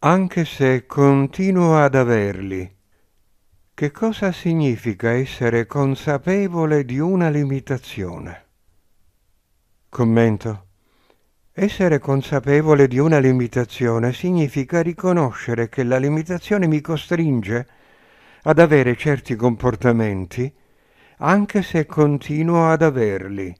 anche se continuo ad averli. Che cosa significa essere consapevole di una limitazione? Commento. Essere consapevole di una limitazione significa riconoscere che la limitazione mi costringe ad avere certi comportamenti anche se continuo ad averli.